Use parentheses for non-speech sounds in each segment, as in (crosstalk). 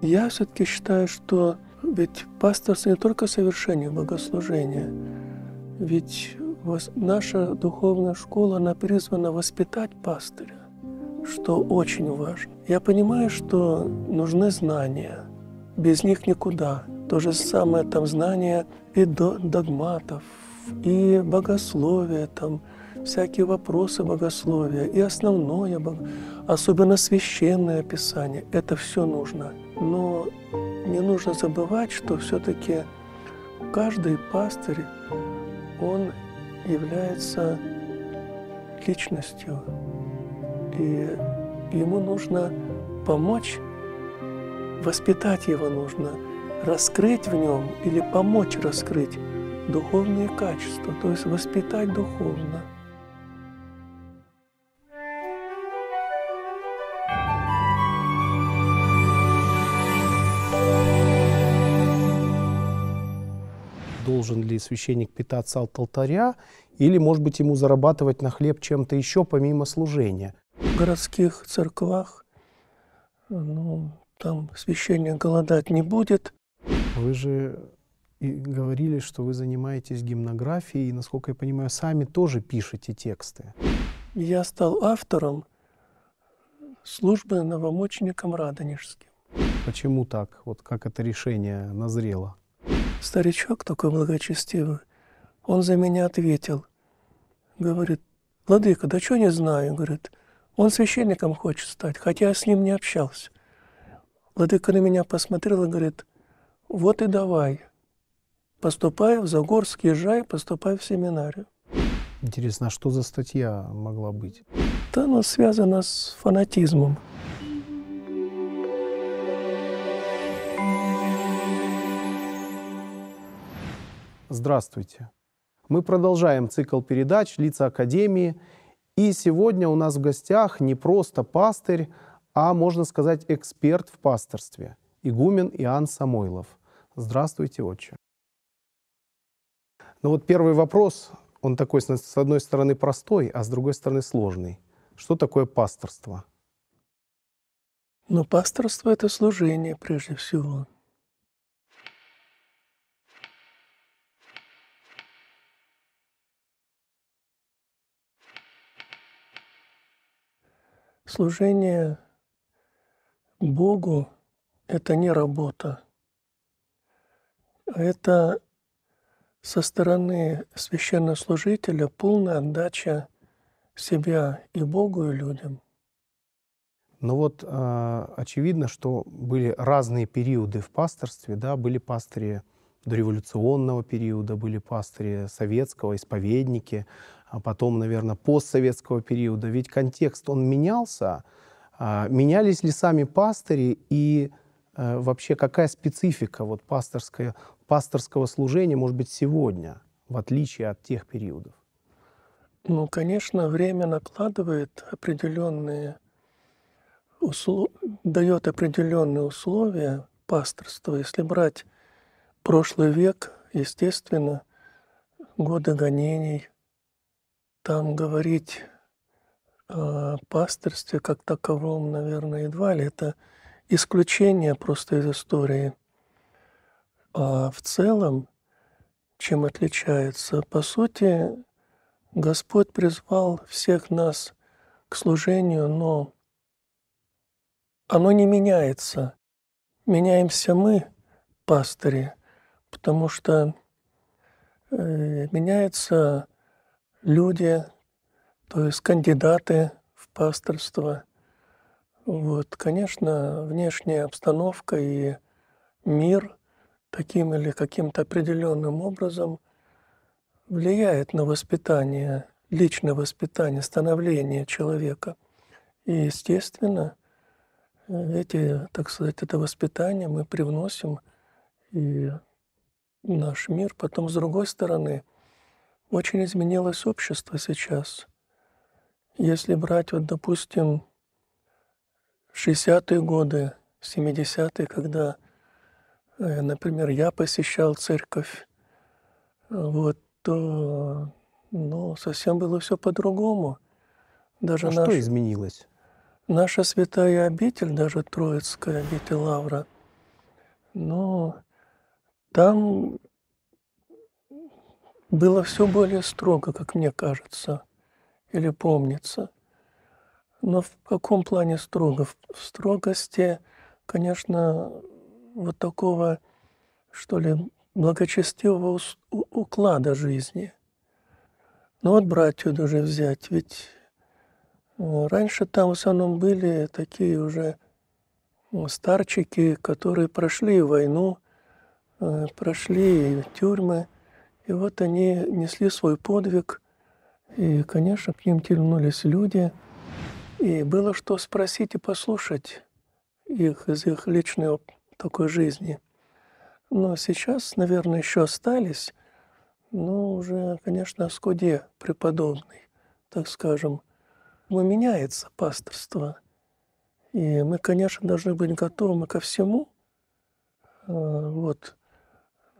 Я все-таки считаю, что ведь пасторство не только совершение богослужения, ведь наша духовная школа, она призвана воспитать пастыря, что очень важно. Я понимаю, что нужны знания, без них никуда. То же самое там знания и догматов, и богословия, там всякие вопросы богословия, и основное, особенно священное писание. Это все нужно. Но не нужно забывать, что все-таки каждый пастырь, он является личностью, и ему нужно помочь, воспитать его нужно, раскрыть в нем или помочь раскрыть духовные качества, то есть воспитать духовно – должен ли священник питаться от алтаря, или, может быть, ему зарабатывать на хлеб чем-то еще помимо служения. В городских церквах ну, там священник голодать не будет. Вы же и говорили, что вы занимаетесь гимнографией, и, насколько я понимаю, сами тоже пишете тексты. Я стал автором службы новомучеником Радонежским. Почему так? Вот как это решение назрело? Старичок такой благочестивый, он за меня ответил. Говорит, «Владыка, да что не знаю?» Говорит, «Он священником хочет стать, хотя я с ним не общался». Владыка на меня посмотрел и говорит, «Вот и давай, поступай в Загорск, езжай, поступай в семинарию». Интересно, а что за статья могла быть? Да она связана с фанатизмом. Здравствуйте. Мы продолжаем цикл передач «Лица Академии». И сегодня у нас в гостях не просто пастырь, а, можно сказать, эксперт в пасторстве – игумен Иоанн Самойлов. Здравствуйте, отче. Ну вот первый вопрос, он такой, с одной стороны, простой, а с другой стороны, сложный. Что такое пасторство? Ну, пасторство — это служение, прежде всего. Служение Богу – это не работа. Это со стороны священнослужителя полная отдача себя и Богу, и людям. Но ну вот э, очевидно, что были разные периоды в пасторстве, да, были пастыри – дореволюционного периода были пастыри советского, исповедники, а потом, наверное, постсоветского периода. Ведь контекст, он менялся. А, менялись ли сами пастыри и э, вообще какая специфика вот пасторское, пасторского служения, может быть, сегодня, в отличие от тех периодов? Ну, конечно, время накладывает определенные условия, дает определенные условия пасторства. Если брать Прошлый век, естественно, годы гонений. Там говорить о пастырстве как таковом, наверное, едва ли. Это исключение просто из истории. А в целом, чем отличается? По сути, Господь призвал всех нас к служению, но оно не меняется. Меняемся мы, пастыри, потому что э, меняются люди, то есть кандидаты в пасторство. Вот, конечно, внешняя обстановка и мир таким или каким-то определенным образом влияет на воспитание, личное воспитание, становление человека. И, естественно, э, эти, так сказать, это воспитание мы привносим и наш мир. Потом, с другой стороны, очень изменилось общество сейчас. Если брать, вот, допустим, 60-е годы, 70-е, когда, э, например, я посещал церковь, вот, то ну, совсем было все по-другому. Даже а наш, что изменилось? Наша святая обитель, даже Троицкая обитель Лавра, ну, там было все более строго, как мне кажется, или помнится. Но в каком плане строго? В строгости, конечно, вот такого, что ли, благочестивого уклада жизни. Ну вот братью даже взять, ведь э, раньше там в основном были такие уже старчики, которые прошли войну, Э, прошли тюрьмы, и вот они несли свой подвиг, и, конечно, к ним тянулись люди, и было что спросить и послушать их из их личной такой жизни. Но сейчас, наверное, еще остались, но уже, конечно, оскуде преподобный, так скажем. Но меняется пасторство, и мы, конечно, должны быть готовы ко всему. Э, вот.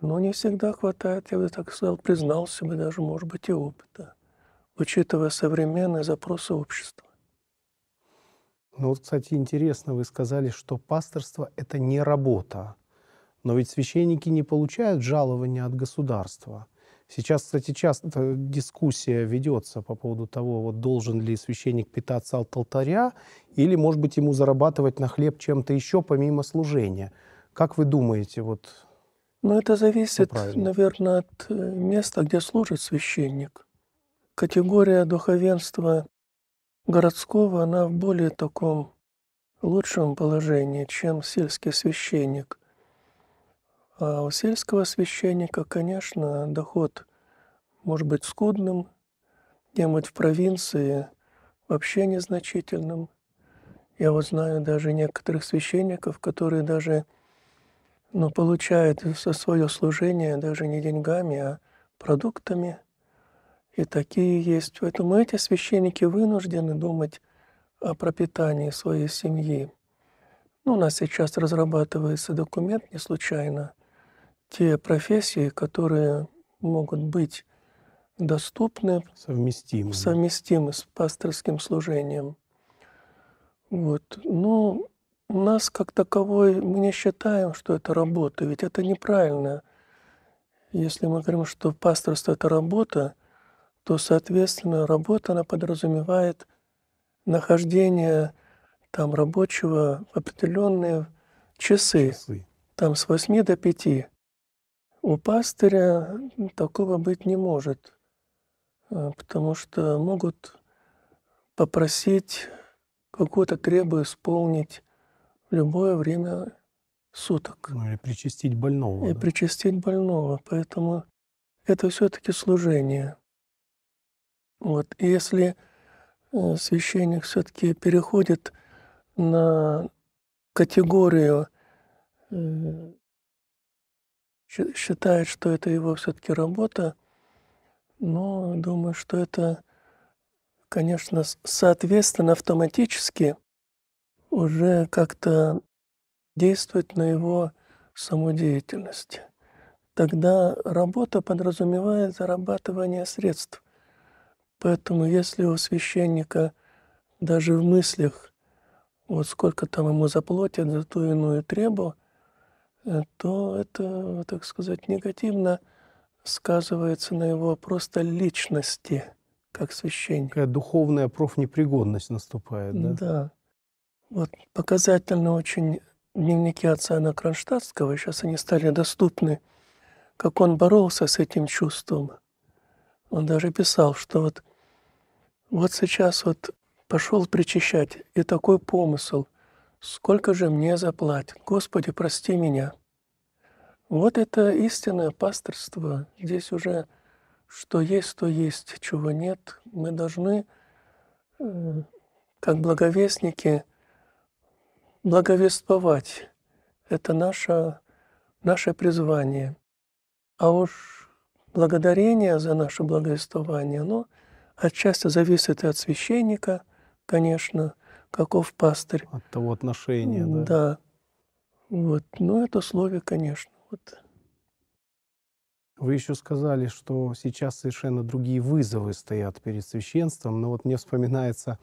Но не всегда хватает, я бы так сказал, признался бы даже, может быть, и опыта, учитывая современные запросы общества. Ну вот, кстати, интересно, вы сказали, что пасторство — это не работа. Но ведь священники не получают жалования от государства. Сейчас, кстати, часто дискуссия ведется по поводу того, вот должен ли священник питаться от алтаря, или, может быть, ему зарабатывать на хлеб чем-то еще помимо служения. Как вы думаете, вот но это зависит, наверное, от э, места, где служит священник. Категория духовенства городского, она в более таком лучшем положении, чем сельский священник. А у сельского священника, конечно, доход может быть скудным, где-нибудь в провинции вообще незначительным. Я вот знаю даже некоторых священников, которые даже но получает со свое служение даже не деньгами, а продуктами. И такие есть. Поэтому эти священники вынуждены думать о пропитании своей семьи. Ну, у нас сейчас разрабатывается документ не случайно. Те профессии, которые могут быть доступны, совместимы, совместимы с пасторским служением. Вот. но ну, у нас как таковой, мы не считаем, что это работа, ведь это неправильно. Если мы говорим, что пасторство – это работа, то, соответственно, работа, она подразумевает нахождение там рабочего в определенные часы, часы, там с 8 до 5. У пастыря такого быть не может, э, потому что могут попросить какую то требу исполнить в любое время суток. Ну или причастить больного. И да? причастить больного. Поэтому это все-таки служение. Вот. И если э, священник все-таки переходит на категорию, э, считает, что это его все-таки работа, но думаю, что это, конечно, соответственно, автоматически уже как-то действует на его самодеятельность. Тогда работа подразумевает зарабатывание средств. Поэтому если у священника даже в мыслях, вот сколько там ему заплатят за ту иную требу, э, то это, так сказать, негативно сказывается на его просто личности как священника. Такая духовная профнепригодность наступает, да? Да. Вот показательно очень дневники отца Анна Кронштадтского, сейчас они стали доступны, как он боролся с этим чувством. Он даже писал, что вот, вот сейчас вот пошел причищать и такой помысл, сколько же мне заплатят, Господи, прости меня. Вот это истинное пасторство. Здесь уже что есть, то есть, чего нет. Мы должны, э, как благовестники, благовествовать. Это наше, наше призвание. А уж благодарение за наше благовествование, оно отчасти зависит и от священника, конечно, каков пастырь. От того отношения, да? Да. Вот. ну, это слове, конечно. Вот. Вы еще сказали, что сейчас совершенно другие вызовы стоят перед священством, но вот мне вспоминается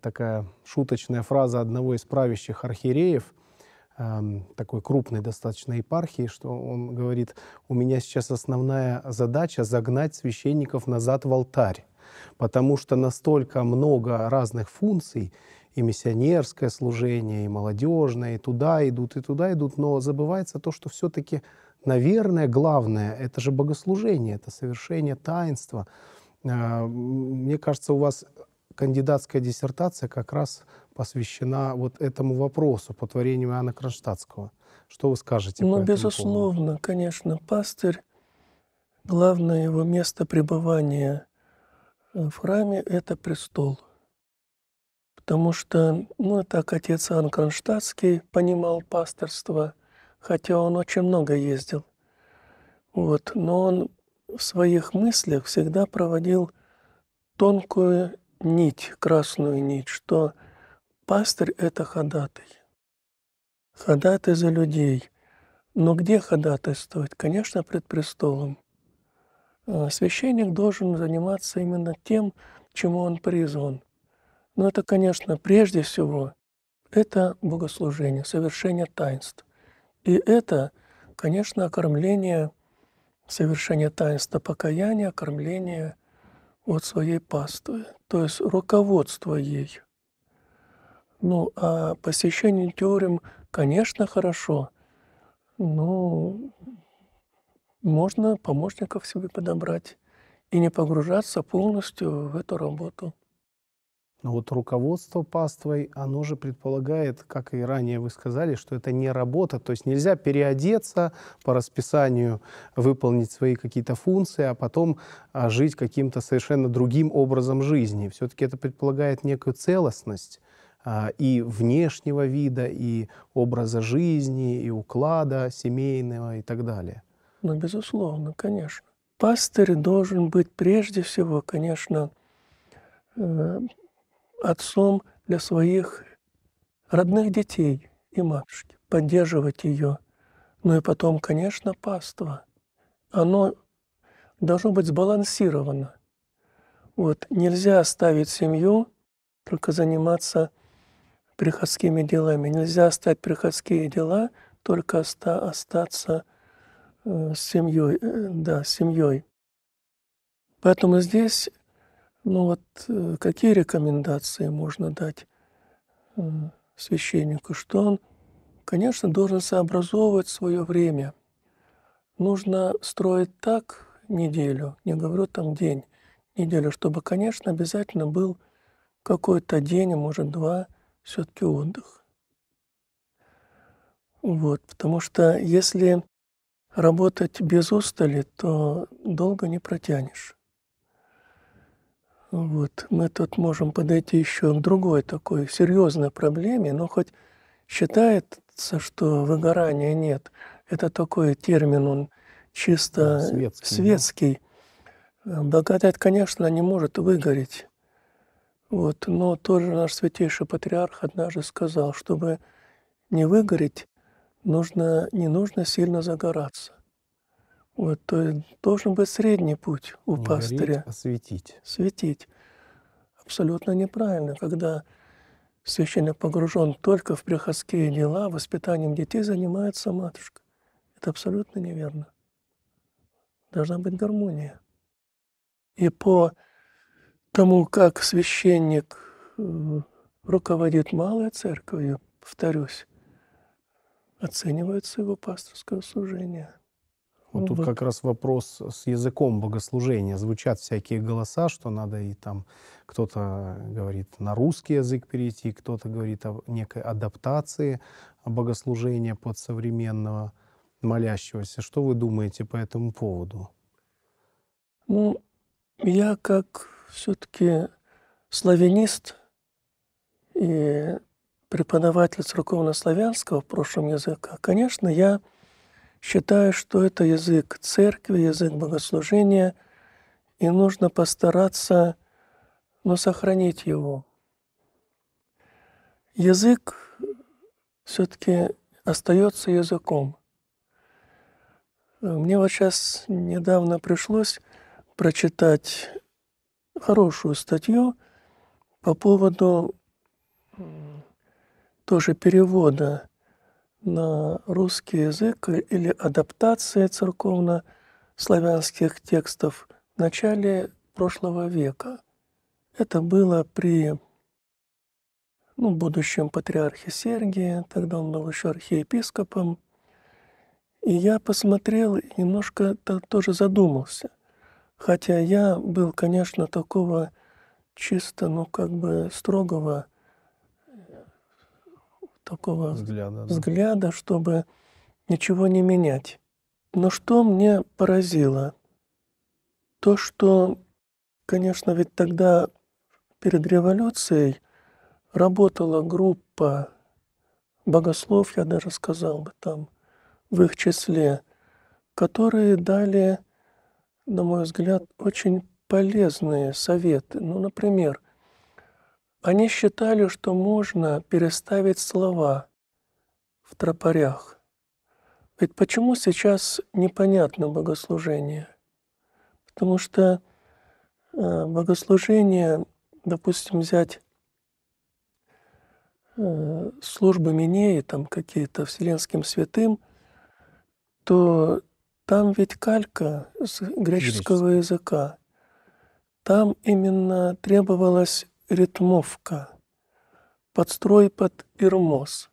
такая шуточная фраза одного из правящих архиереев, такой крупной достаточно епархии, что он говорит, у меня сейчас основная задача загнать священников назад в алтарь, потому что настолько много разных функций, и миссионерское служение, и молодежное, и туда идут, и туда идут, но забывается то, что все-таки, наверное, главное — это же богослужение, это совершение таинства. А, мне кажется, у вас кандидатская диссертация как раз посвящена вот этому вопросу по творению Иоанна Кронштадтского. Что вы скажете? Ну, по безусловно, поводу? конечно, пастырь, главное его место пребывания э, в храме – это престол. Потому что, ну, так отец Иоанн Кронштадтский понимал пасторство, хотя он очень много ездил. Вот, но он в своих мыслях всегда проводил тонкую нить, красную нить, что пастырь – это ходатай. Ходатай за людей. Но где ходатайствовать? Конечно, пред престолом. А, священник должен заниматься именно тем, чему он призван. Но это, конечно, прежде всего, это богослужение, совершение таинств. И это, конечно, окормление, совершение таинства покаяния, окормление – вот своей паствы, то есть руководство ей. Ну, а посещение теорем, конечно, хорошо, но можно помощников себе подобрать и не погружаться полностью в эту работу вот руководство паствой, оно же предполагает, как и ранее вы сказали, что это не работа, то есть нельзя переодеться по расписанию, выполнить свои какие-то функции, а потом а, жить каким-то совершенно другим образом жизни. Все-таки это предполагает некую целостность а, и внешнего вида, и образа жизни, и уклада семейного и так далее. Ну, безусловно, конечно. Пастырь должен быть прежде всего, конечно, э, отцом для своих родных детей и матушки, поддерживать ее. Ну и потом, конечно, паство. Оно должно быть сбалансировано. Вот нельзя оставить семью, только заниматься приходскими делами. Нельзя оставить приходские дела, только оста остаться э, с семьей. Э, да, с семьей. Поэтому здесь ну вот э, какие рекомендации можно дать э, священнику? Что он, конечно, должен сообразовывать свое время. Нужно строить так неделю, не говорю там день, неделю, чтобы, конечно, обязательно был какой-то день, а может, два, все-таки отдых. Вот, потому что если работать без устали, то долго не протянешь. Вот. Мы тут можем подойти еще к другой такой серьезной проблеме, но хоть считается, что выгорания нет. Это такой термин, он чисто да, светский. светский. Да. Э, благодать, конечно, не может выгореть. Вот. Но тоже наш святейший патриарх однажды сказал, чтобы не выгореть, нужно, не нужно сильно загораться. Вот, то должен быть средний путь у не пастыря. Гореть, а светить. Светить. Абсолютно неправильно, когда священник погружен только в приходские дела, воспитанием детей занимается матушка. Это абсолютно неверно. Должна быть гармония. И по тому, как священник э, руководит малой церковью, повторюсь, оценивается его пасторское служение – ну вот ну, тут как раз вопрос с языком богослужения. Звучат всякие голоса, что надо и там кто-то говорит на русский язык перейти, кто-то говорит о некой адаптации богослужения под современного молящегося. Что вы думаете по этому поводу? Ну, я как все-таки славянист и преподаватель церковнославянского в прошлом языка, конечно, я считаю, что это язык церкви, язык богослужения, и нужно постараться, но ну, сохранить его. Язык все-таки остается языком. Мне вот сейчас недавно пришлось прочитать хорошую статью по поводу тоже перевода на русский язык или адаптация церковно-славянских текстов в начале прошлого века. Это было при ну, будущем патриархе Сергии, тогда он был еще архиепископом. И я посмотрел и немножко -то тоже задумался. Хотя я был, конечно, такого чисто, ну, как бы строгого такого взгляда, взгляда да. чтобы ничего не менять. Но что мне поразило? То, что, конечно, ведь тогда перед революцией работала группа богослов, я даже сказал бы там, в их числе, которые дали, на мой взгляд, очень полезные советы. Ну, например, они считали, что можно переставить слова в тропарях. Ведь почему сейчас непонятно богослужение? Потому что э, богослужение, допустим, взять э, службы Минеи, там какие-то вселенским святым, то там ведь калька с греческого языка. Там именно требовалось ритмовка, подстрой под ирмоз.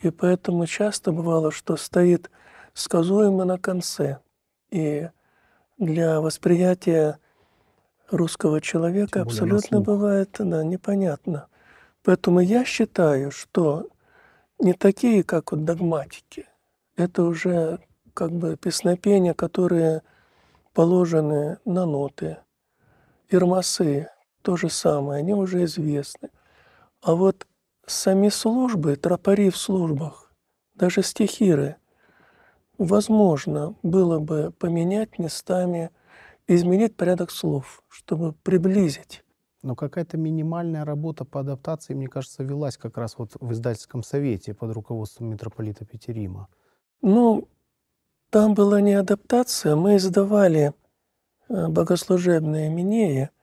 И поэтому часто бывало, что стоит сказуемо на конце. И для восприятия русского человека Тем абсолютно бывает да, непонятно. Поэтому я считаю, что не такие, как вот догматики. Это уже как бы песнопения, которые положены на ноты, ирмасы, то же самое, они уже известны. А вот сами службы, тропари в службах, даже стихиры, возможно было бы поменять местами, изменить порядок слов, чтобы приблизить. Но какая-то минимальная работа по адаптации, мне кажется, велась как раз вот в издательском совете под руководством митрополита Петерима. Ну, там была не адаптация. Мы издавали э, богослужебные минеи –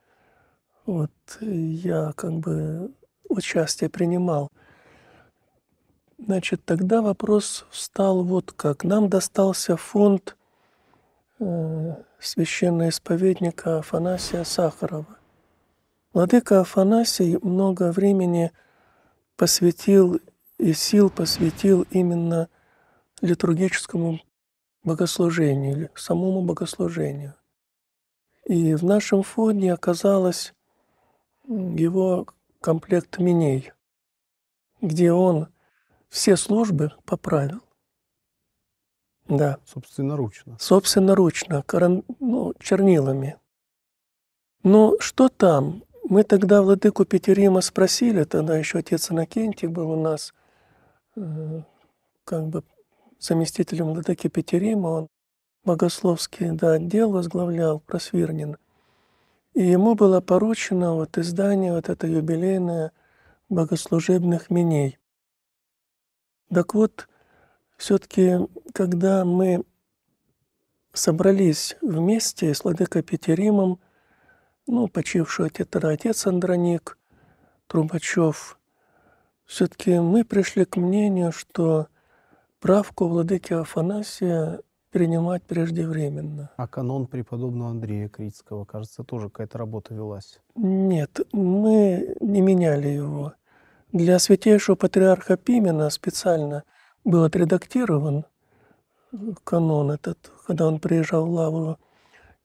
вот я как бы участие принимал. Значит, тогда вопрос встал вот как. Нам достался фонд э, священноисповедника Афанасия Сахарова. Владыка Афанасий много времени посвятил и сил посвятил именно литургическому богослужению, самому богослужению. И в нашем фонде оказалось его комплект Миней, где он все службы поправил. Да. Собственноручно. Собственноручно, каран... ну, чернилами. Но ну, что там? Мы тогда владыку Петерима спросили, тогда еще отец Иннокентий был у нас, э, как бы заместителем владыки Петерима, он богословский да, отдел возглавлял, Просвирнин – и ему было поручено вот издание вот это юбилейное богослужебных миней. Так вот, все-таки, когда мы собрались вместе с Владыкой Петеримом, ну, почивший отец, отец Андроник, Трубачев, все-таки мы пришли к мнению, что правку владыки Афанасия принимать преждевременно. А канон преподобного Андрея Критского, кажется, тоже какая-то работа велась. Нет, мы не меняли его. Для святейшего патриарха Пимена специально был отредактирован канон этот, когда он приезжал в Лавру,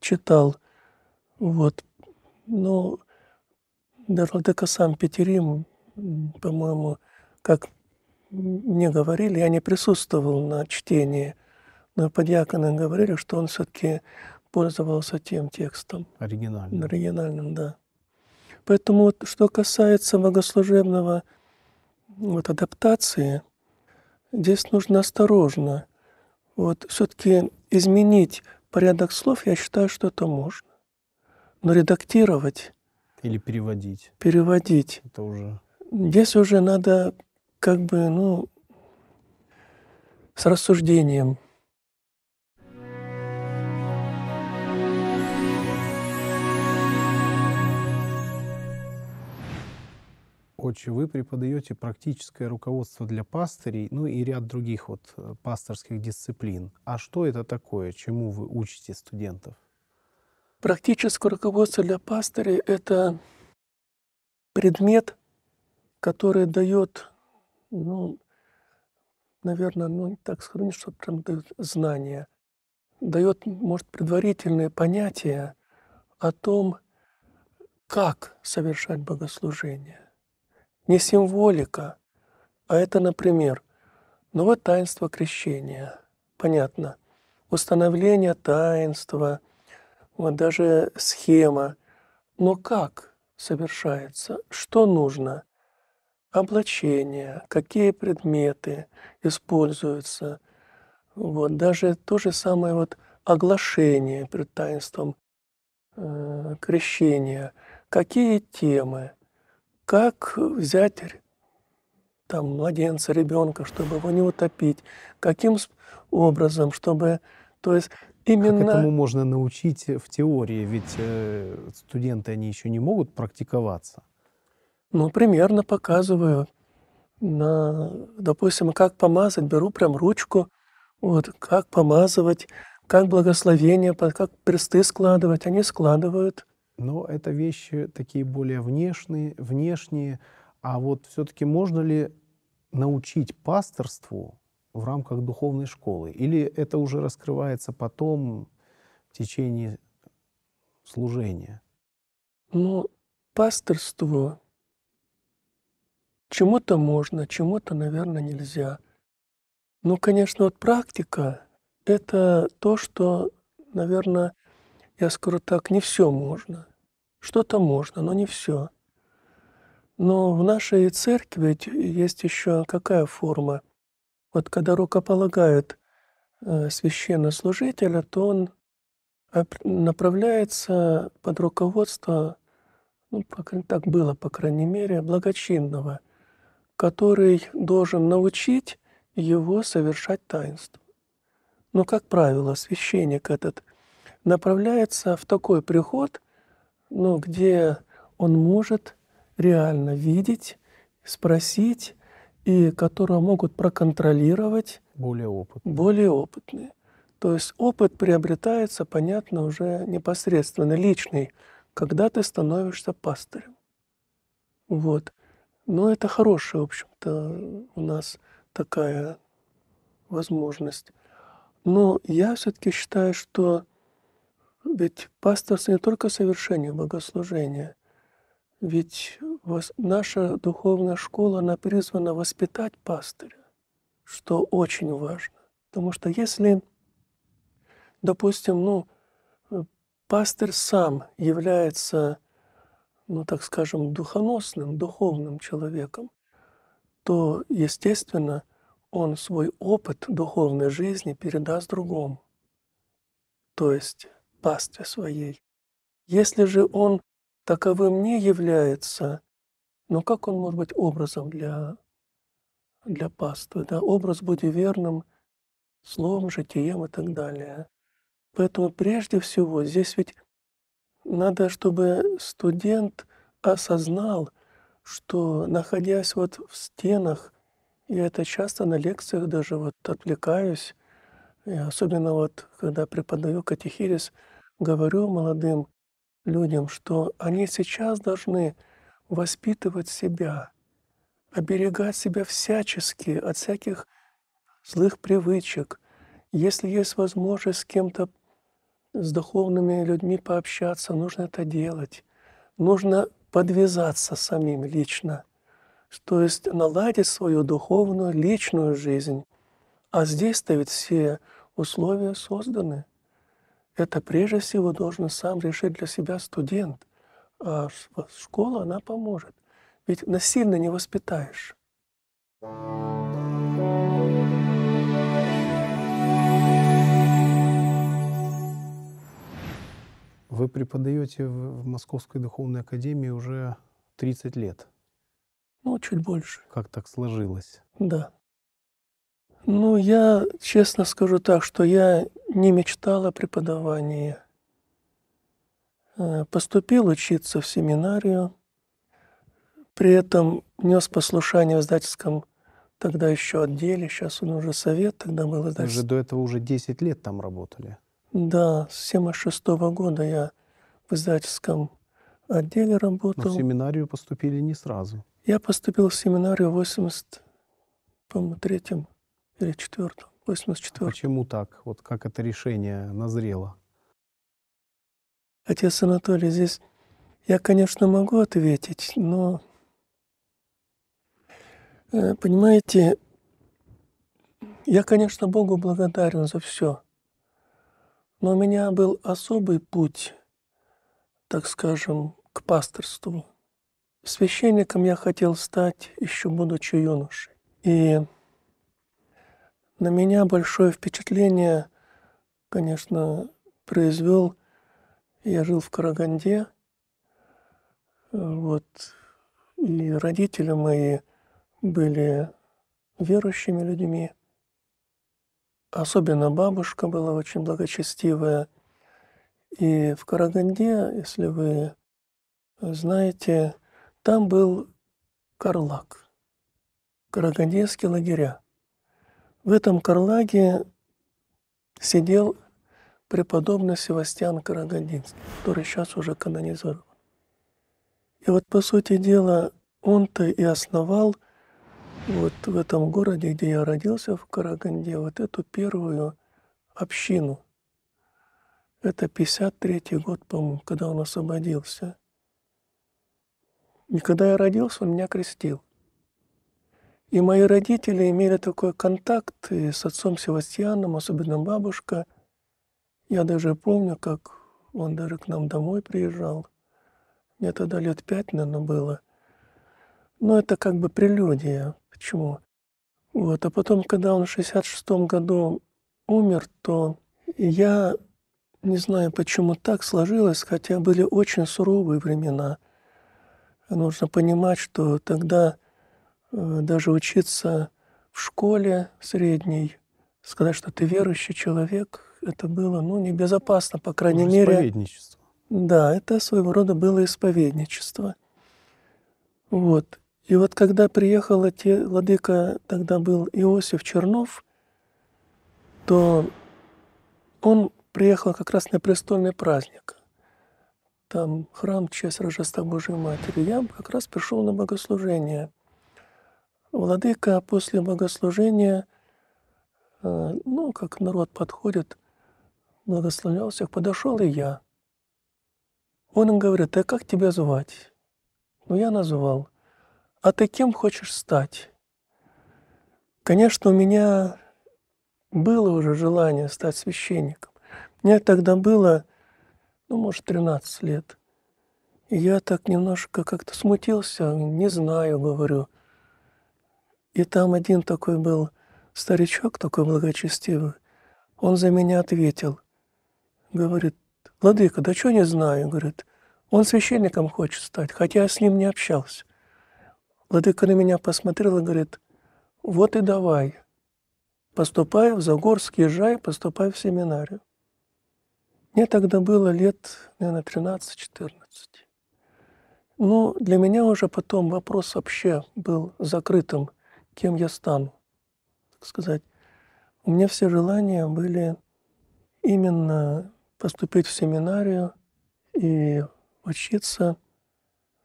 читал. Вот. Но даже сам Петерим, по-моему, как мне говорили, я не присутствовал на чтении – но ну, подьяконы говорили, что он все-таки пользовался тем текстом. Оригинальным. Оригинальным, да. Поэтому вот что касается богослужебного вот, адаптации, здесь нужно осторожно. Вот все-таки изменить порядок слов, я считаю, что это можно. Но редактировать... Или переводить. Переводить. Это уже... Здесь уже надо как бы, ну, с рассуждением отче, вы преподаете практическое руководство для пастырей, ну и ряд других вот э, пасторских дисциплин. А что это такое? Чему вы учите студентов? Практическое руководство для пастырей – это предмет, который дает, ну, наверное, ну, так скажу, что прям дает знания, дает, может, предварительное понятие о том, как совершать богослужение, не символика, а это, например, ну вот таинство крещения, понятно, установление таинства, вот даже схема, но как совершается, что нужно, облачение, какие предметы используются, вот даже то же самое вот оглашение пред таинством э, крещения, какие темы – как взять там младенца, ребенка, чтобы его не утопить, каким образом, чтобы, то есть Именно... Как этому можно научить э, в теории? Ведь э, студенты, они еще не могут практиковаться. Ну, примерно показываю. На, допустим, как помазать, беру прям ручку, вот, как помазывать, как благословение, как персты складывать. Они складывают но это вещи такие более внешние, внешние. А вот все-таки можно ли научить пасторству в рамках духовной школы? Или это уже раскрывается потом в течение служения? Ну, пасторство чему-то можно, чему-то, наверное, нельзя. Но ну, конечно, вот практика — это то, что, наверное, я скажу так, не все можно. Что-то можно, но не все. Но в нашей церкви есть еще какая форма? Вот когда рукополагают э, священнослужителя, то он направляется под руководство, ну, так было, по крайней мере, благочинного, который должен научить его совершать таинство. Но, как правило, священник этот – направляется в такой приход, ну, где он может реально видеть, спросить, и которого могут проконтролировать более опытные. Более опытные. То есть опыт приобретается, понятно, уже непосредственно личный, когда ты становишься пастырем. Вот. Но это хорошая, в общем-то, у нас такая возможность. Но я все-таки считаю, что ведь пасторство не только совершение богослужения. Ведь наша духовная школа, она призвана воспитать пастыря, что очень важно. Потому что если, допустим, ну, пастырь сам является, ну, так скажем, духоносным, духовным человеком, то, естественно, он свой опыт духовной жизни передаст другому. То есть пастве своей. Если же он таковым не является, но как он может быть образом для, для паствы? Да? Образ «Буди верным», словом, житием и так далее. Поэтому прежде всего здесь ведь надо, чтобы студент осознал, что находясь вот в стенах, я это часто на лекциях даже вот отвлекаюсь, особенно вот когда преподаю катехизис говорю молодым людям, что они сейчас должны воспитывать себя, оберегать себя всячески от всяких злых привычек. Если есть возможность с кем-то, с духовными людьми пообщаться, нужно это делать. Нужно подвязаться самим лично, то есть наладить свою духовную личную жизнь. А здесь-то ведь все условия созданы – это прежде всего должен сам решить для себя студент. А школа, она поможет. Ведь насильно не воспитаешь. Вы преподаете в Московской духовной академии уже 30 лет. Ну, чуть больше. Как так сложилось? Да. Ну, я честно скажу так, что я не мечтал о преподавании. Э, поступил учиться в семинарию, при этом нес послушание в издательском тогда еще отделе, сейчас он уже совет, тогда был издательский. Вы же до этого уже 10 лет там работали. Да, с 76 -го года я в издательском отделе работал. Но в семинарию поступили не сразу. Я поступил в семинарию в 83 или 4 -м. 84. Почему так? Вот как это решение назрело? Отец Анатолий, здесь я, конечно, могу ответить, но, э, понимаете, я, конечно, Богу благодарен за все, но у меня был особый путь, так скажем, к пасторству. Священником я хотел стать, еще будучи юношей. И на меня большое впечатление, конечно, произвел. Я жил в Караганде, вот, и родители мои были верующими людьми. Особенно бабушка была очень благочестивая. И в Караганде, если вы знаете, там был Карлак, карагандинские лагеря. В этом Карлаге сидел преподобный Севастьян Карагандинский, который сейчас уже канонизирован. И вот, по сути дела, он-то и основал вот в этом городе, где я родился, в Караганде, вот эту первую общину. Это 53-й год, по-моему, когда он освободился. И когда я родился, он меня крестил – и мои родители имели такой контакт с отцом Севастьяном, особенно бабушка. Я даже помню, как он даже к нам домой приезжал. Мне тогда лет пять, наверное, было. Но это как бы прелюдия. Почему? Вот. А потом, когда он в 66-м году умер, то я не знаю, почему так сложилось, хотя были очень суровые времена. Нужно понимать, что тогда Э, даже учиться в школе средней, сказать, что ты верующий человек, это было, ну, небезопасно, по крайней мере. Исповедничество. Да, это своего рода было исповедничество. Вот. И вот когда приехал те, владыка, тогда был Иосиф Чернов, то он приехал как раз на престольный праздник. Там храм честь Рождества Божьей Матери. Я как раз пришел на богослужение – Владыка после богослужения, э, ну, как народ подходит, благословлял всех, подошел и я. Он им говорит, а как тебя звать? Ну, я называл. А ты кем хочешь стать? Конечно, у меня было уже желание стать священником. Мне тогда было, ну, может, 13 лет. И я так немножко как-то смутился, не знаю, говорю – и там один такой был старичок, такой благочестивый. Он за меня ответил. Говорит, «Владыка, да что не знаю?» Говорит, «Он священником хочет стать, хотя я с ним не общался». Владыка на меня посмотрел и говорит, «Вот и давай. Поступай в Загорск, езжай, поступай в семинарию». Мне тогда было лет, наверное, 13-14. Ну, для меня уже потом вопрос вообще был закрытым кем я стану, так сказать. У меня все желания были именно поступить в семинарию и учиться.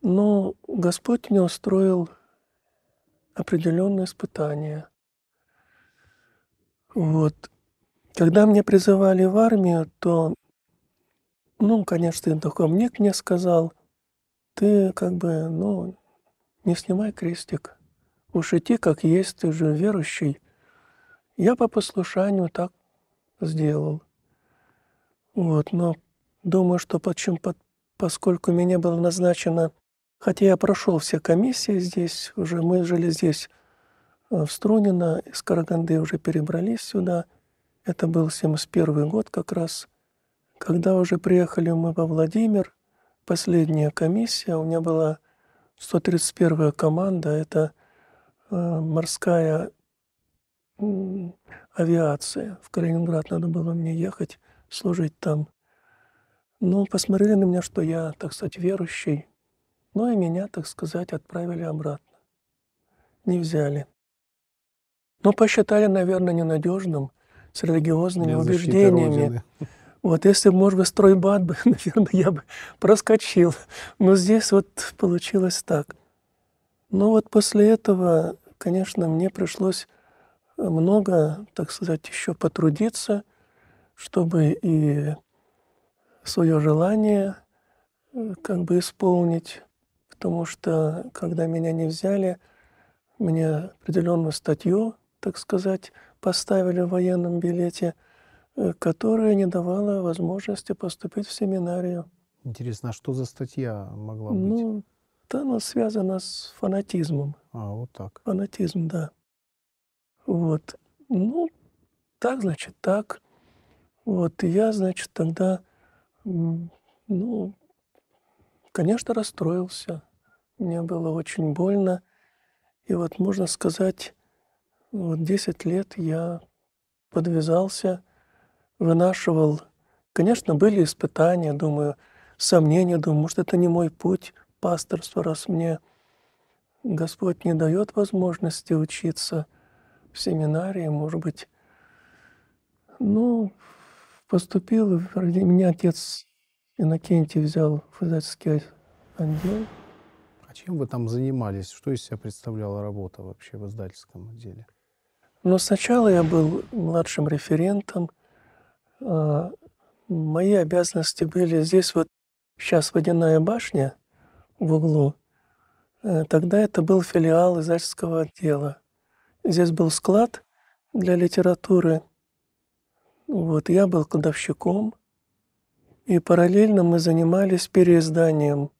Но Господь мне устроил определенные испытания. Вот. Когда меня призывали в армию, то, ну, конечно, духовник мне сказал, ты как бы, ну, не снимай крестик. Уж идти, как есть, ты же верующий. Я по послушанию так сделал. Вот, но думаю, что почему, поскольку мне было назначено, хотя я прошел все комиссии здесь, уже мы жили здесь э, в Струнино, из Караганды уже перебрались сюда. Это был 71 год как раз. Когда уже приехали мы во Владимир, последняя комиссия, у меня была 131 команда, это Э, морская авиация. В Калининград надо было мне ехать, служить там. Ну, посмотрели на меня, что я, так сказать, верующий. Ну и меня, так сказать, отправили обратно. Не взяли. Но ну, посчитали, наверное, ненадежным, с религиозными Для убеждениями. Вот если бы, может быть, стройбат бы, (laughs) наверное, я бы проскочил. Но здесь вот получилось так. Но ну, вот после этого конечно, мне пришлось э, много, так сказать, еще потрудиться, чтобы и свое желание э, как бы исполнить, потому что когда меня не взяли, мне определенную статью, так сказать, поставили в военном билете, э, которая не давала возможности поступить в семинарию. Интересно, а что за статья могла быть? Ну, да, оно связано с фанатизмом. А, вот так. Фанатизм, да. Вот. Ну, так, значит, так. Вот, и я, значит, тогда, ну, конечно, расстроился. Мне было очень больно. И вот, можно сказать, вот 10 лет я подвязался, вынашивал. Конечно, были испытания, думаю, сомнения, думаю, может, это не мой путь, пасторство, раз мне Господь не дает возможности учиться в семинарии, может быть, ну, поступил, меня отец Иннокентий взял в издательский отдел. А чем вы там занимались? Что из себя представляла работа вообще в издательском отделе? Ну сначала я был младшим референтом. А, мои обязанности были здесь вот сейчас водяная башня, в углу. Э, тогда это был филиал издательского отдела. Здесь был склад для литературы. Вот, я был кладовщиком. И параллельно мы занимались переизданием.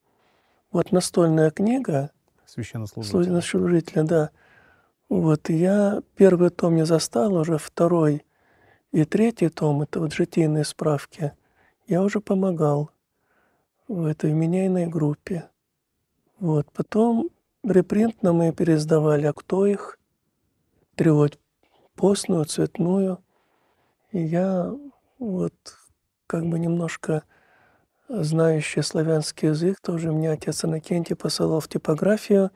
Вот настольная книга священнослужителя. священнослужителя, да. Вот я первый том не застал, уже второй и третий том, это вот житийные справки, я уже помогал в этой минейной группе. Вот. Потом репринтно мы пересдавали «А кто их?», триоть постную, цветную. И я вот как бы немножко знающий славянский язык, тоже мне отец Анакентий посылал в типографию,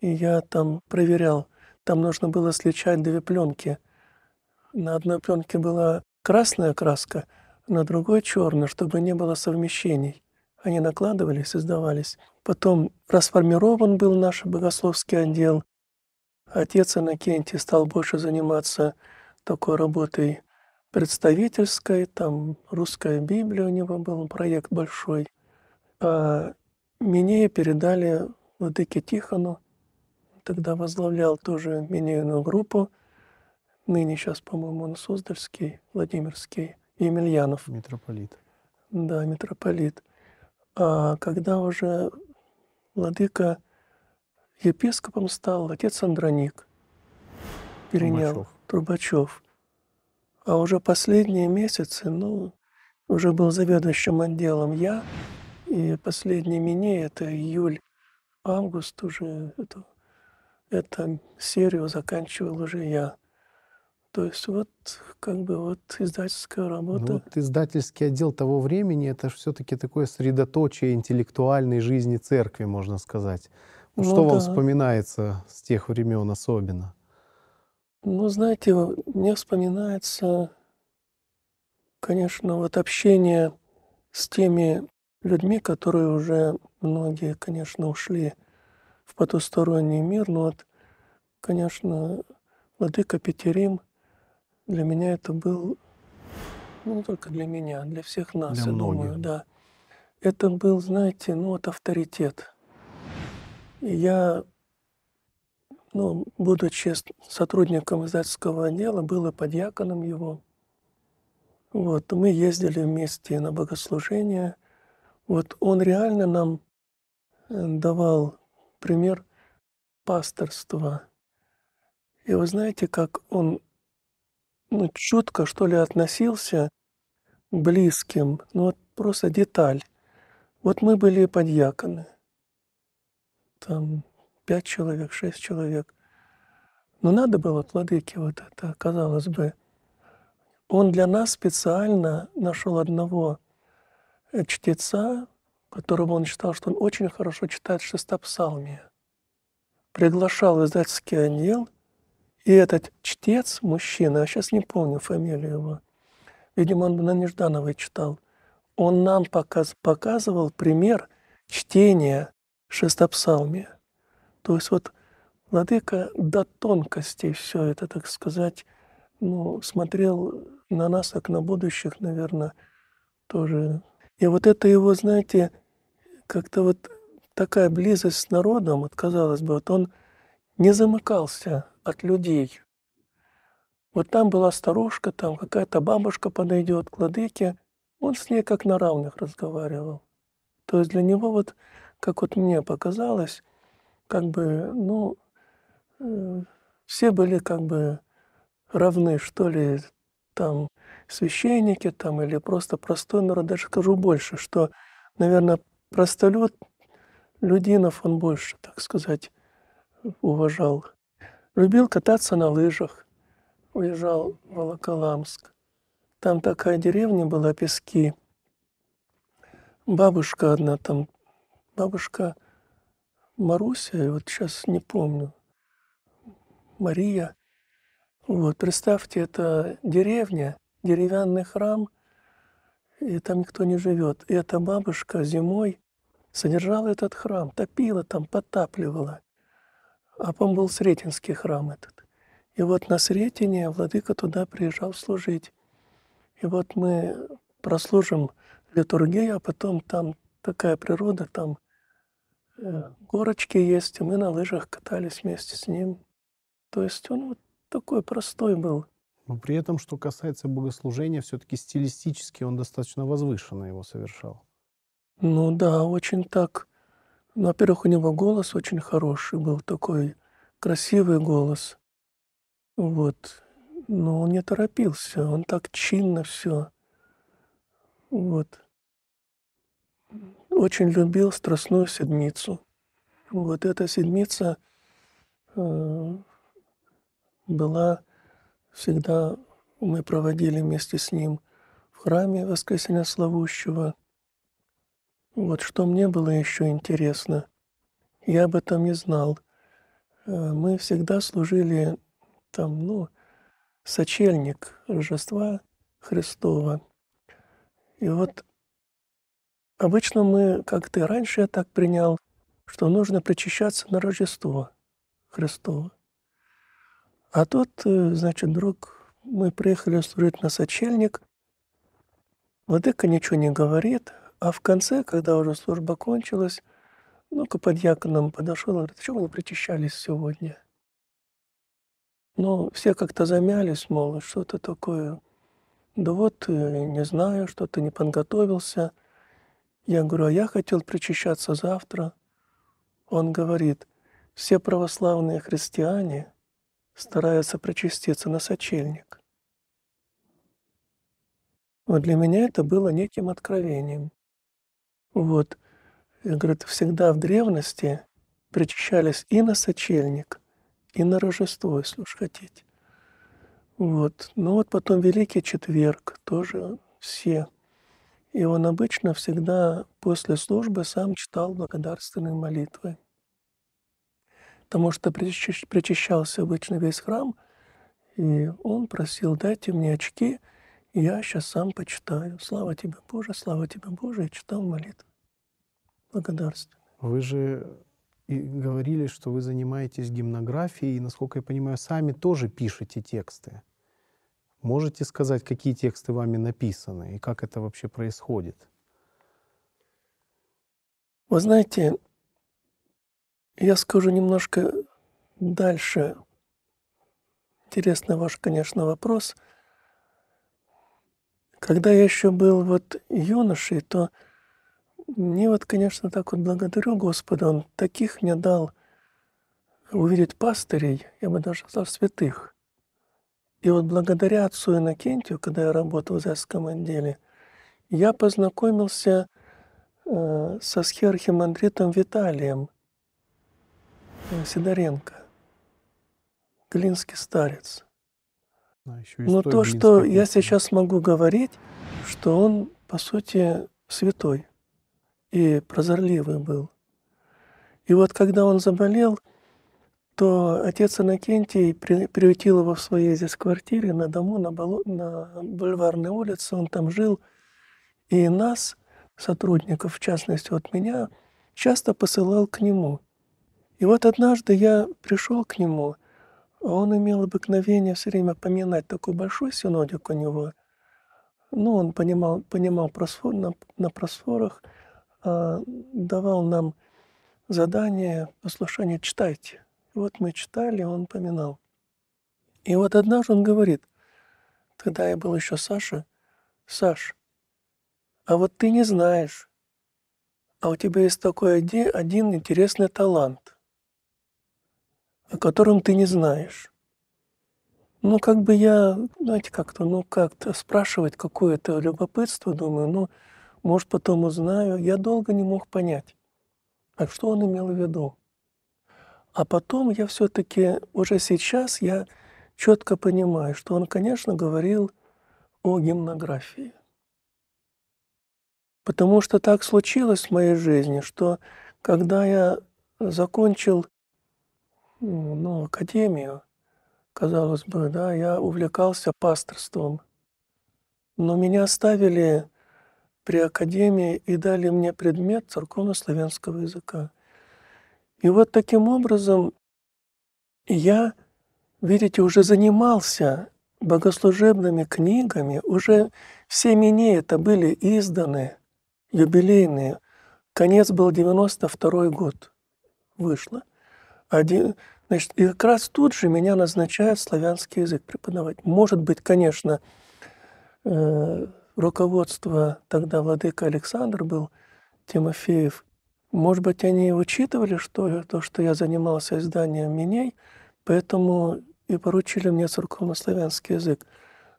и я там проверял. Там нужно было сличать две пленки. На одной пленке была красная краска, на другой черная, чтобы не было совмещений. Они накладывались, создавались. Потом расформирован был наш богословский отдел. Отец Иннокентий стал больше заниматься такой работой представительской, там русская Библия у него был, проект большой. А Минея передали Владыке Тихону, тогда возглавлял тоже Минейную группу, ныне сейчас, по-моему, он Суздальский, Владимирский, Емельянов. Митрополит. Да, митрополит. А когда уже владыка епископом стал отец Андроник. Перенял Трубачев. А уже последние месяцы, ну, уже был заведующим отделом я, и последний мине, это июль, август уже, это, это серию заканчивал уже я. То есть вот как бы вот издательская ну работа. Ну, вот издательский отдел того времени это все-таки такое средоточие интеллектуальной жизни церкви, можно сказать. Ну, Что да. вам вспоминается с тех времен особенно? Ну, знаете, мне вспоминается, конечно, вот общение с теми людьми, которые уже многие, конечно, ушли в потусторонний мир, но ну вот, конечно, Владыка Петерим – для меня это был, ну не только для меня, а для всех нас, для я многих. думаю, да. Это был, знаете, ну вот авторитет. И я, ну, будучи сотрудником издательского отдела, был и подьяконом его. Вот, мы ездили вместе на богослужение. Вот он реально нам э, давал пример пасторства. И вы знаете, как он ну, чутко, что ли, относился близким, ну, вот просто деталь. Вот мы были подьяконы, там пять человек, шесть человек. Но надо было владыке вот это, казалось бы. Он для нас специально нашел одного э, чтеца, которого он считал, что он очень хорошо читает шестопсалмия. Приглашал в издательский ангел и этот чтец, мужчина, я сейчас не помню фамилию его, видимо, он на Неждановой читал, он нам показ, показывал пример чтения шестопсалмия. То есть вот Владыка до тонкостей все это, так сказать, ну, смотрел на нас, как на будущих, наверное, тоже. И вот это его, знаете, как-то вот такая близость с народом, вот казалось бы, вот он не замыкался от людей. Вот там была старушка, там какая-то бабушка подойдет к ладыке, он с ней как на равных разговаривал. То есть для него вот, как вот мне показалось, как бы, ну, э, все были как бы равны, что ли, там священники, там или просто простой народ. Даже скажу больше, что, наверное, простолюд Людинов он больше, так сказать, уважал. Любил кататься на лыжах. Уезжал в Волоколамск. Там такая деревня была, Пески. Бабушка одна там, бабушка Маруся, вот сейчас не помню, Мария. Вот, представьте, это деревня, деревянный храм, и там никто не живет. И эта бабушка зимой содержала этот храм, топила там, потапливала а потом был Сретенский храм этот. И вот на Сретене владыка туда приезжал служить. И вот мы прослужим литургию, а потом там такая природа, там э, горочки есть, и мы на лыжах катались вместе с ним. То есть он вот такой простой был. Но при этом, что касается богослужения, все-таки стилистически он достаточно возвышенно его совершал. Ну да, очень так ну, во-первых, у него голос очень хороший был, такой красивый голос. Вот. Но он не торопился, он так чинно все. Вот. Очень любил Страстную Седмицу. Вот эта седмица э, была всегда, мы проводили вместе с ним в храме Воскресения Славущего. Вот что мне было еще интересно, я об этом не знал. Э, мы всегда служили там, ну, сочельник Рождества Христова. И вот обычно мы, как ты раньше, я так принял, что нужно причащаться на Рождество Христова. А тут, э, значит, друг, мы приехали служить на сочельник, Владыка ничего не говорит, а в конце, когда уже служба кончилась, ну-ка подьякон подошел, он говорит, что вы причащались сегодня? Ну, все как-то замялись, мол, что-то такое. Да вот, э, не знаю, что-то не подготовился. Я говорю, а я хотел причащаться завтра. Он говорит, все православные христиане стараются причаститься на сочельник. Вот для меня это было неким откровением. Вот. Я говорю, всегда в древности причащались и на сочельник, и на Рождество, если уж хотите. Вот. Ну вот потом Великий Четверг тоже все. И он обычно всегда после службы сам читал благодарственные молитвы. Потому что причащался обычно весь храм, и он просил, дайте мне очки – я сейчас сам почитаю. Слава тебе, Боже, слава тебе, Боже, и читал молитву, Благодарственно. Вы же и говорили, что вы занимаетесь гимнографией, и, насколько я понимаю, сами тоже пишете тексты. Можете сказать, какие тексты вами написаны и как это вообще происходит? Вы знаете, я скажу немножко дальше. Интересный ваш, конечно, вопрос — когда я еще был вот юношей, то мне вот, конечно, так вот благодарю Господа. Он таких мне дал увидеть пастырей, я бы даже сказал, святых. И вот благодаря отцу Иннокентию, когда я работал в Зайском отделе, я познакомился э, со схерхимандритом Виталием э, Сидоренко, глинский старец – да, еще Но то, что я сейчас могу говорить, что он, по сути, святой и прозорливый был. И вот когда он заболел, то отец Иннокентий при, приютил его в своей здесь квартире на дому, на, боло, на бульварной улице, он там жил, и нас, сотрудников, в частности от меня, часто посылал к нему. И вот однажды я пришел к нему, он имел обыкновение все время поминать такой большой синодик у него. Ну, он понимал, понимал просфор, на, на просфорах, а, давал нам задание, послушание «читайте». вот мы читали, он поминал. И вот однажды он говорит, тогда я был еще Саша, «Саш, а вот ты не знаешь, а у тебя есть такой один интересный талант – о котором ты не знаешь. Ну, как бы я, знаете, как-то, ну, как-то спрашивать какое-то любопытство, думаю, ну, может, потом узнаю. Я долго не мог понять, а что он имел в виду. А потом я все-таки, уже сейчас я четко понимаю, что он, конечно, говорил о гимнографии. Потому что так случилось в моей жизни, что когда я закончил ну, академию, казалось бы, да, я увлекался пасторством. Но меня оставили при академии и дали мне предмет церковно-славянского языка. И вот таким образом я, видите, уже занимался богослужебными книгами, уже все минеи это были изданы, юбилейные. Конец был 92 год, вышло. Один, значит, и как раз тут же меня назначают славянский язык преподавать. Может быть, конечно, э, руководство тогда владыка Александр был, Тимофеев, может быть, они учитывали что, то, что я занимался изданием Миней, поэтому и поручили мне церковно славянский язык.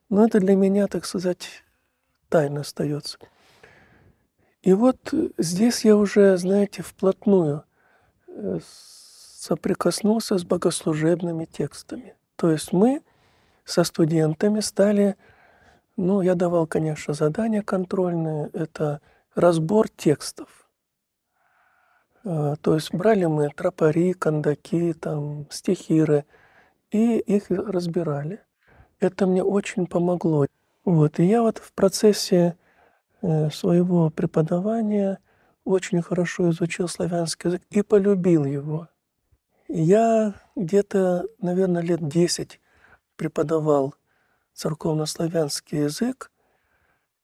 Но это для меня, так сказать, тайна остается. И вот здесь я уже, знаете, вплотную э, с соприкоснулся с богослужебными текстами. То есть мы со студентами стали, ну, я давал, конечно, задания контрольные, это разбор текстов. Э, то есть брали мы тропари, кандаки, там, стихиры, и их разбирали. Это мне очень помогло. Вот, и я вот в процессе э, своего преподавания очень хорошо изучил славянский язык и полюбил его. Я где-то, наверное, лет 10 преподавал церковнославянский язык,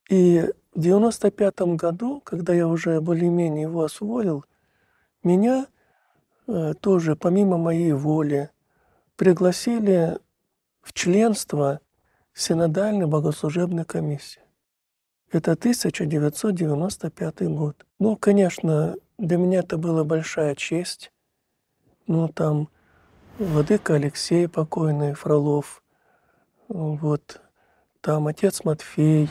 и в 95 году, когда я уже более-менее его освоил, меня э, тоже, помимо моей воли, пригласили в членство Синодальной богослужебной комиссии. Это 1995 год. Ну, конечно, для меня это была большая честь ну, а там Владыка Алексей покойный, Фролов, вот, там отец Матфей,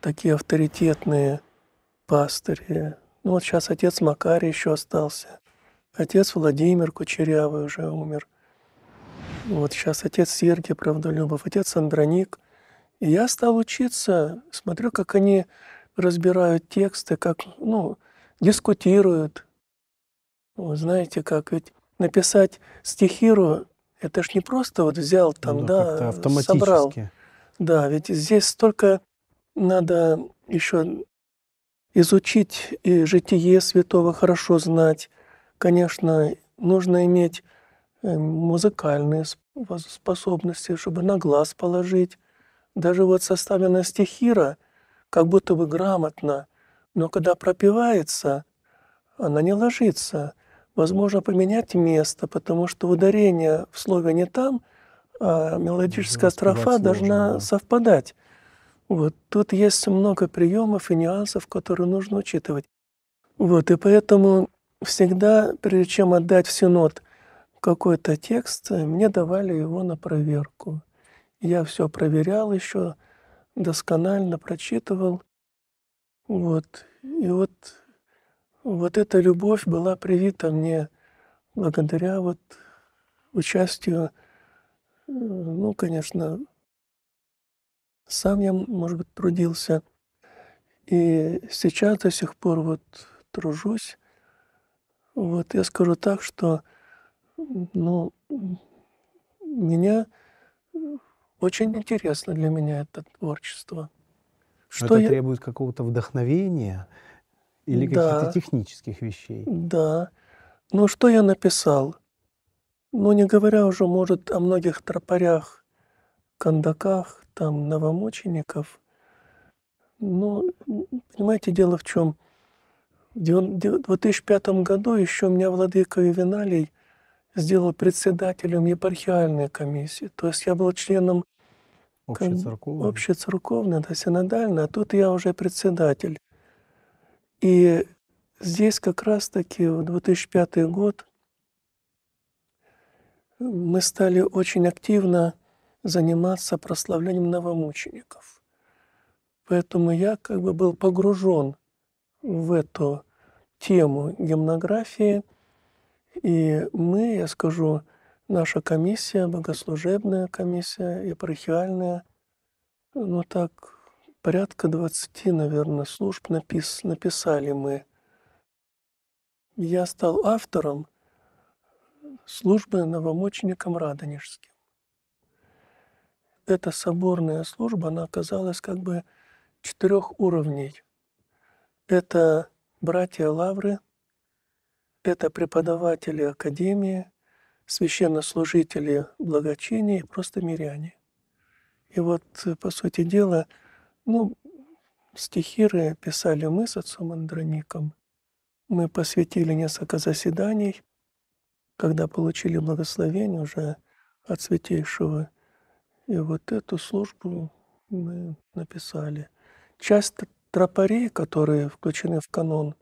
такие авторитетные пастыри. Ну, вот сейчас отец Макарий еще остался, отец Владимир Кучерявый уже умер. Вот сейчас отец Сергий Правдолюбов, отец Андроник. И я стал учиться, смотрю, как они разбирают тексты, как, ну, дискутируют. Вы знаете, как ведь написать стихиру, это ж не просто вот взял там, ну, да, да собрал. Да, ведь здесь столько надо еще изучить и житие святого хорошо знать. Конечно, нужно иметь э, музыкальные способности, чтобы на глаз положить. Даже вот составленная стихира, как будто бы грамотно, но когда пропивается, она не ложится. Возможно, поменять место, потому что ударение в слове не там, а мелодическая строфа должна сложно, да. совпадать. Вот тут есть много приемов и нюансов, которые нужно учитывать. Вот, и поэтому всегда, прежде чем отдать всю синод какой-то текст, мне давали его на проверку. Я все проверял еще, досконально прочитывал. Вот. И вот вот эта любовь была привита мне благодаря вот участию, э, ну, конечно, сам я, может быть, трудился. И сейчас до сих пор вот тружусь. Вот я скажу так, что, ну, меня э, очень интересно для меня это творчество. Что это я... требует какого-то вдохновения, или да, каких-то технических вещей. Да. Но ну, что я написал? Ну, не говоря уже, может, о многих тропарях, кондаках, там, новомучеников. Ну, понимаете, дело в чем? В 2005 году еще меня Владыка Ювеналий сделал председателем епархиальной комиссии. То есть я был членом общецерковной, кон... общецерковной да, синодальной, а тут я уже председатель. И здесь как раз-таки в 2005 год мы стали очень активно заниматься прославлением новомучеников. Поэтому я как бы был погружен в эту тему гимнографии, и мы, я скажу, наша комиссия, богослужебная комиссия, епархиальная, ну так порядка 20, наверное, служб напис, написали мы. Я стал автором службы новомученикам Радонежским. Эта соборная служба, она оказалась как бы четырех уровней. Это братья Лавры, это преподаватели Академии, священнослужители благочиния и просто миряне. И вот, по сути дела, ну, стихиры писали мы с отцом Андроником. Мы посвятили несколько заседаний, когда получили благословение уже от Святейшего. И вот эту службу мы написали. Часть тропарей, которые включены в канон,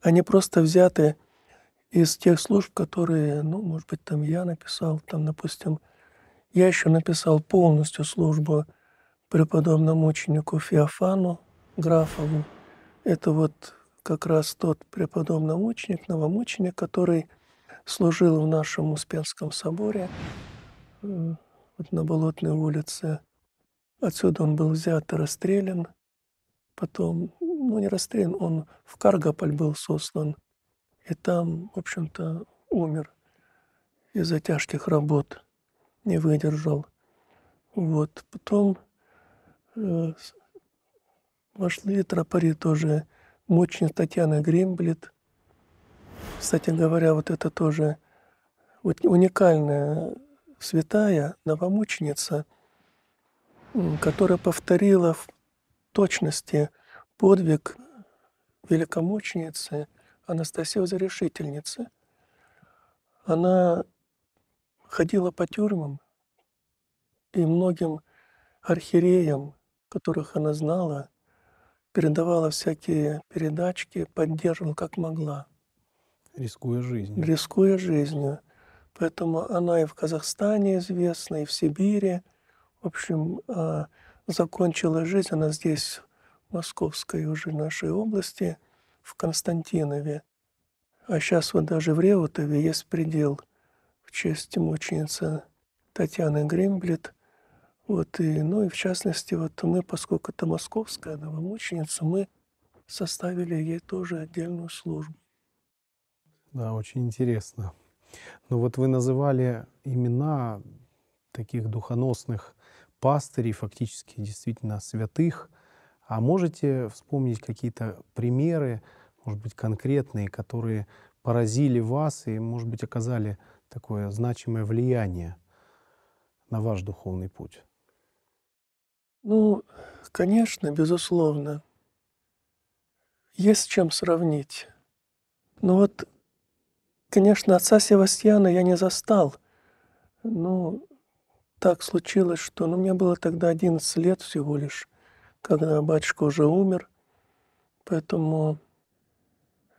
они просто взяты из тех служб, которые, ну, может быть, там я написал, там, допустим, я еще написал полностью службу преподобному ученику Феофану Графову. Это вот как раз тот преподобномученик, новомученик, который служил в нашем Успенском соборе э, вот на Болотной улице. Отсюда он был взят и расстрелян. Потом, ну не расстрелян, он в Каргополь был сослан. И там, в общем-то, умер из-за тяжких работ, не выдержал. Вот. Потом Э, вошли тропари тоже. Мочень Татьяна Гремблет. Кстати говоря, вот это тоже вот уникальная святая новомученица, которая повторила в точности подвиг великомученицы Анастасии Зарешительницы. Она ходила по тюрьмам и многим архиереям которых она знала, передавала всякие передачки, поддерживала как могла. Рискуя жизнью. Рискуя жизнью. Поэтому она и в Казахстане известна, и в Сибири. В общем, а, закончила жизнь она здесь, в Московской уже нашей области, в Константинове. А сейчас вот даже в Реутове есть предел в честь мученицы Татьяны Гримблет – вот, и, ну и в частности, вот мы, поскольку это московская новомученица, мы составили ей тоже отдельную службу. Да, очень интересно. Ну вот вы называли имена таких духоносных пастырей, фактически действительно святых. А можете вспомнить какие-то примеры, может быть, конкретные, которые поразили вас и, может быть, оказали такое значимое влияние на ваш духовный путь? Ну, конечно, безусловно. Есть с чем сравнить. Но ну вот, конечно, отца Севастьяна я не застал. Ну, так случилось, что ну, мне было тогда 11 лет всего лишь, когда батюшка уже умер. Поэтому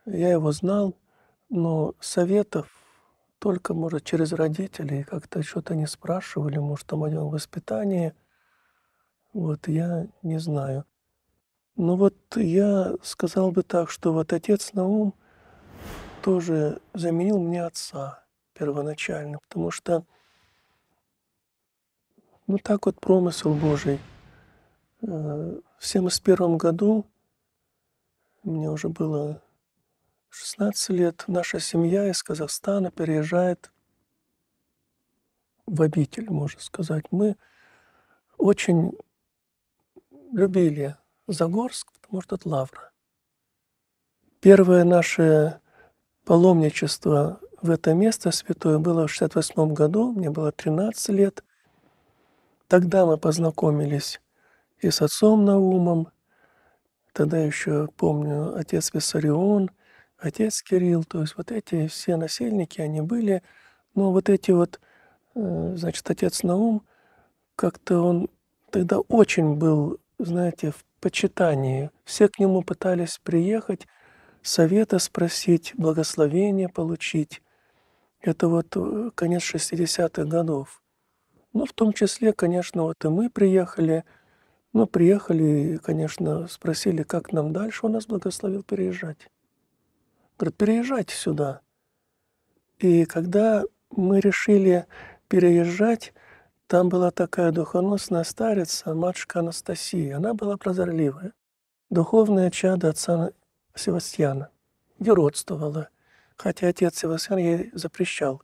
я его знал, но советов только, может, через родителей как-то что-то не спрашивали, может, там о нем воспитании – вот, я не знаю. Но ну, вот я сказал бы так, что вот отец Наум тоже заменил мне отца первоначально, потому что ну так вот промысел Божий. Э, в 71 году мне уже было 16 лет, наша семья из Казахстана переезжает в обитель, можно сказать. Мы очень любили Загорск, потому что это лавра. Первое наше паломничество в это место святое было в 68 году, мне было 13 лет. Тогда мы познакомились и с отцом Наумом, тогда еще помню отец Виссарион, отец Кирилл, то есть вот эти все насельники, они были, но вот эти вот, э, значит, отец Наум, как-то он тогда очень был знаете, в почитании. Все к нему пытались приехать, совета спросить, благословения получить. Это вот э, конец 60-х годов. Ну, в том числе, конечно, вот и мы приехали. Ну, приехали, конечно, спросили, как нам дальше. Он нас благословил переезжать. Говорит, переезжайте сюда. И когда мы решили переезжать, там была такая духоносная старица, матушка Анастасия. Она была прозорливая, духовная чада отца Севастьяна. Юродствовала, хотя отец Севастьян ей запрещал.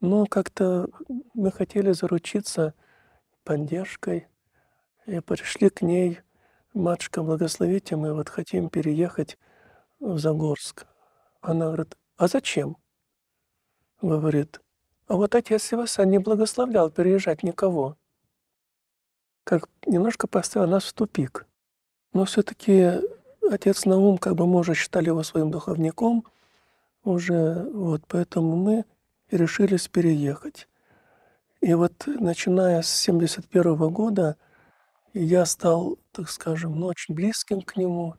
Но как-то мы хотели заручиться поддержкой и пришли к ней. Матушка, благословите, мы вот хотим переехать в Загорск. Она говорит, а зачем? Говорит, а вот отец Севасан не благословлял переезжать никого. Как немножко поставил нас в тупик. Но все-таки отец Наум, как бы мы уже считали его своим духовником, уже вот поэтому мы решились переехать. И вот начиная с 71 -го года я стал, так скажем, ну, очень близким к нему.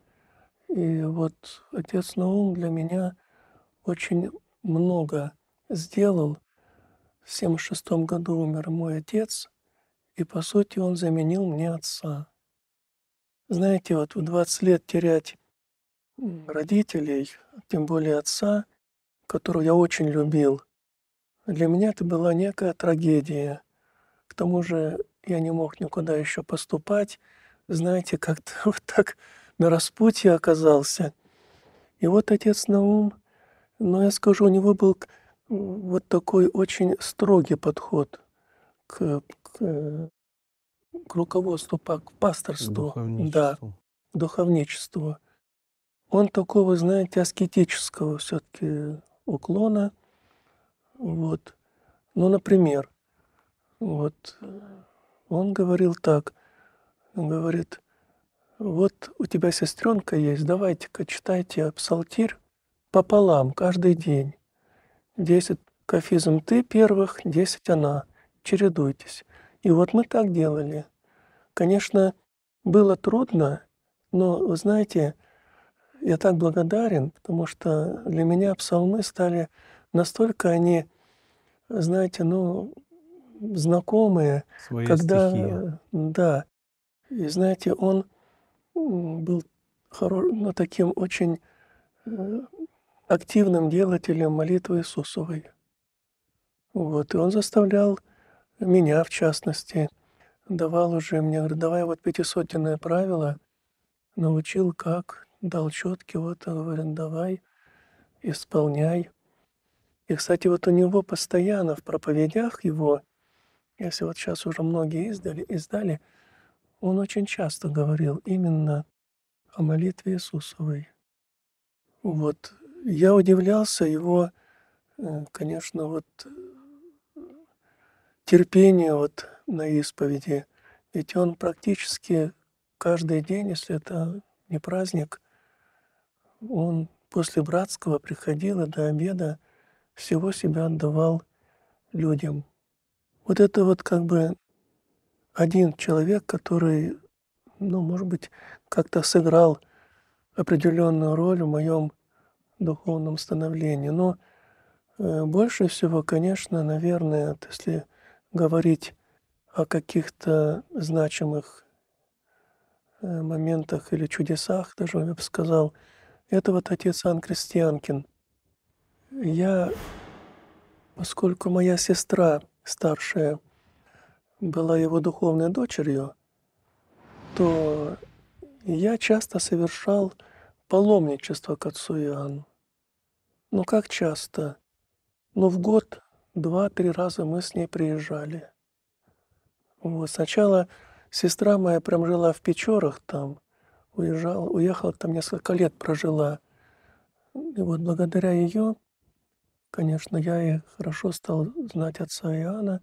И вот отец Наум для меня очень много сделал – в 76 году умер мой отец, и, по сути, он заменил мне отца. Знаете, вот в 20 лет терять родителей, тем более отца, которого я очень любил, для меня это была некая трагедия. К тому же я не мог никуда еще поступать. Знаете, как-то (laughs) вот так на распутье оказался. И вот отец на ум, но я скажу, у него был вот такой очень строгий подход к, к, к руководству, к пасторству, духовничеству. да, духовничеству. Он такого, знаете, аскетического все-таки уклона. Вот. Ну, например, вот э, он говорил так, он говорит, вот у тебя сестренка есть, давайте-ка читайте псалтирь пополам каждый день 10 кафизм ты первых, 10 она. Чередуйтесь. И вот мы так делали. Конечно, было трудно, но, вы знаете, я так благодарен, потому что для меня псалмы стали настолько они, знаете, ну, знакомые. Своя когда, стихия. Да. И, знаете, он был хорош, ну, таким очень э, активным делателем молитвы Иисусовой. Вот. И он заставлял меня, в частности, давал уже мне, говорит, давай вот пятисотенное правило, научил как, дал четкий, вот, он говорит, давай, исполняй. И, кстати, вот у него постоянно в проповедях его, если вот сейчас уже многие издали, издали, он очень часто говорил именно о молитве Иисусовой. Вот я удивлялся его, э, конечно, вот э, терпению вот на исповеди. Ведь он практически каждый день, если это не праздник, он после братского приходил и до обеда всего себя отдавал людям. Вот это вот как бы один человек, который, ну, может быть, как-то сыграл определенную роль в моем духовном становлении. Но э, больше всего, конечно, наверное, если говорить о каких-то значимых э, моментах или чудесах, даже я бы сказал, это вот отец Ан Крестьянкин. Я, поскольку моя сестра старшая была его духовной дочерью, то я часто совершал паломничество к отцу Иоанну. Ну как часто? Ну в год два-три раза мы с ней приезжали. Вот. Сначала сестра моя прям жила в Печорах там, уезжала, уехала там несколько лет прожила. И вот благодаря ее, конечно, я и хорошо стал знать отца Иоанна,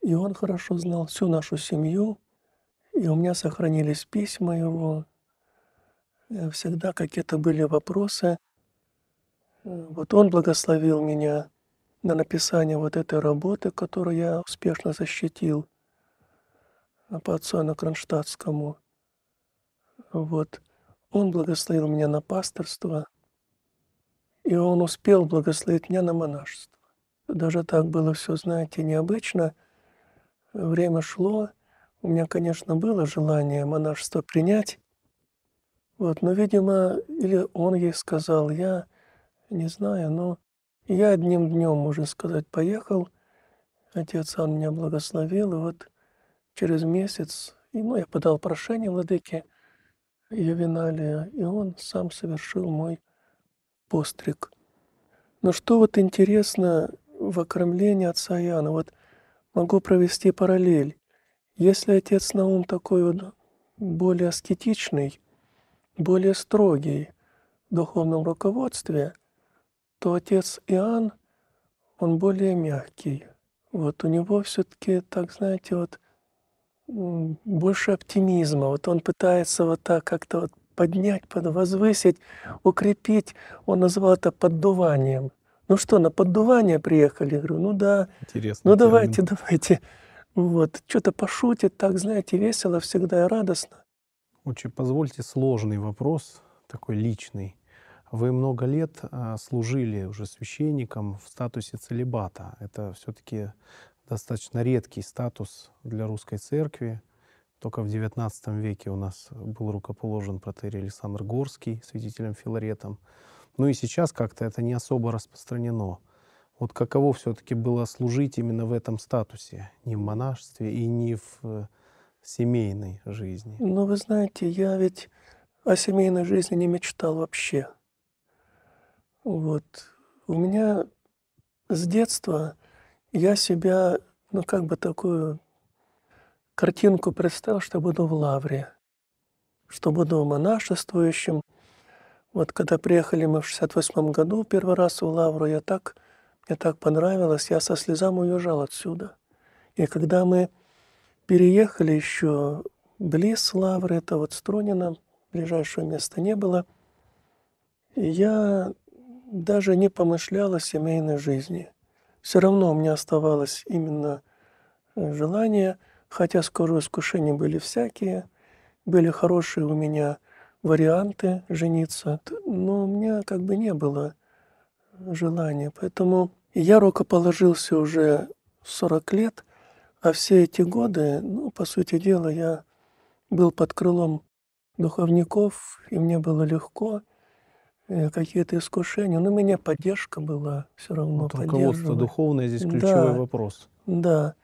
и он хорошо знал всю нашу семью, и у меня сохранились письма его. Э, всегда какие-то были вопросы – Э, вот он благословил меня на написание вот этой работы, которую я успешно защитил э, по отцу Анна Кронштадтскому. Вот. Он благословил меня на пасторство, и он успел благословить меня на монашество. Даже так было все, знаете, необычно. Время шло. У меня, конечно, было желание монашество принять. Вот, но, видимо, или он ей сказал, я не знаю, но я одним днем, можно сказать, поехал. Отец он меня благословил, и вот через месяц ну я подал прошение владыке Ювеналия, и он сам совершил мой постриг. Но что вот интересно в окормлении отца Яна, вот могу провести параллель. Если отец Наум такой вот более аскетичный, более строгий в духовном руководстве, то отец Иоанн, он более мягкий. Вот у него все-таки, так знаете, вот больше оптимизма. Вот он пытается вот так как-то вот поднять, возвысить, укрепить. Он назвал это поддуванием. Ну что, на поддувание приехали? Я говорю, ну да. Интересно. Ну термин. давайте, (laughs) давайте. Вот, что-то пошутит, так, знаете, весело всегда и радостно. Очень, позвольте сложный вопрос, такой личный. Вы много лет э, служили уже священником в статусе целебата. Это все-таки достаточно редкий статус для русской церкви. Только в XIX веке у нас был рукоположен протерей Александр Горский свидетелем Филаретом. Ну и сейчас как-то это не особо распространено. Вот каково все-таки было служить именно в этом статусе, не в монашестве и не в э, семейной жизни? Ну, вы знаете, я ведь о семейной жизни не мечтал вообще. Вот. У меня с детства я себя, ну, как бы такую картинку представил, что буду в Лавре, что буду монашествующим. Вот когда приехали мы в 68 году первый раз в Лавру, я так, мне так понравилось, я со слезами уезжал отсюда. И когда мы переехали еще близ Лавры, это вот Струнино, ближайшего места не было, я даже не помышляла о семейной жизни. Все равно у меня оставалось именно э, желание, хотя, скоро искушения были всякие, были хорошие у меня варианты жениться, но у меня как бы не было э, желания. Поэтому я рукоположился уже 40 лет, а все эти годы, ну, по сути дела, я был под крылом духовников, и мне было легко. Э, какие-то искушения, но у меня поддержка была все равно. Ну, вот руководство духовное здесь ключевой да, вопрос. Да,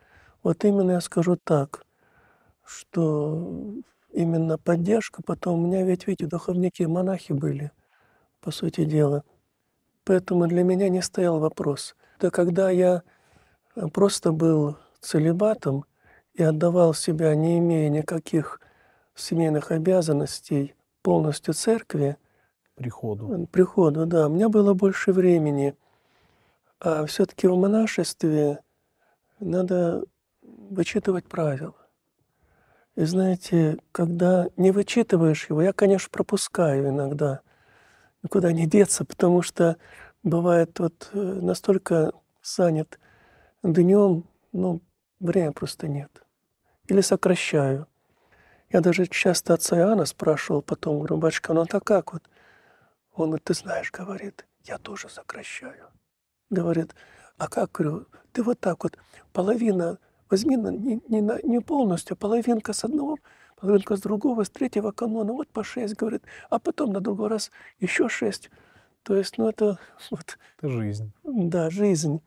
вот именно я скажу так, что именно поддержка, потом у меня ведь, видите, духовники, монахи были, по сути дела. Поэтому для меня не стоял вопрос. Да когда я э, просто был целебатом и отдавал себя, не имея никаких семейных обязанностей, полностью церкви – приходу. Приходу, да. У меня было больше времени. А все-таки в монашестве надо вычитывать правила. И знаете, когда не вычитываешь его, я, конечно, пропускаю иногда, никуда не деться, потому что бывает вот э, настолько занят днем, ну, времени просто нет. Или сокращаю. Я даже часто отца Иоанна спрашивал потом, грубачка батюшка, ну а так как вот – он, ты знаешь, говорит, я тоже сокращаю. Говорит, а как, говорю, ты вот так вот, половина, возьми не, не, не полностью, а половинка с одного, половинка с другого, с третьего канона, вот по шесть, говорит, а потом на другой раз еще шесть. То есть, ну это (laughs) вот... Это жизнь. Да, жизнь.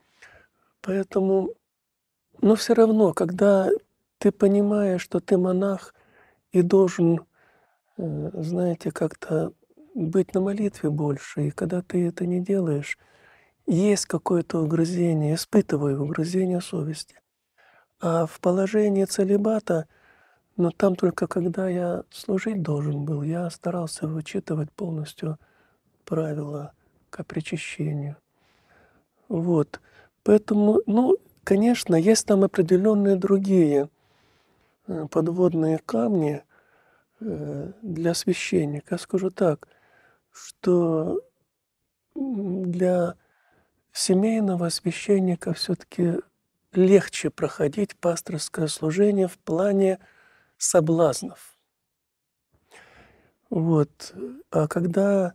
Поэтому, но все равно, когда ты понимаешь, что ты монах и должен, э, знаете, как-то быть на молитве больше. И когда ты это не делаешь, есть какое-то угрызение, испытываю угрызение совести. А в положении целебата, но там только когда я служить должен был, я старался вычитывать полностью правила к причащению. Вот. Поэтому, ну, конечно, есть там определенные другие э, подводные камни э, для священника. Я скажу так – что для семейного священника все-таки легче проходить пасторское служение в плане соблазнов. Вот. А когда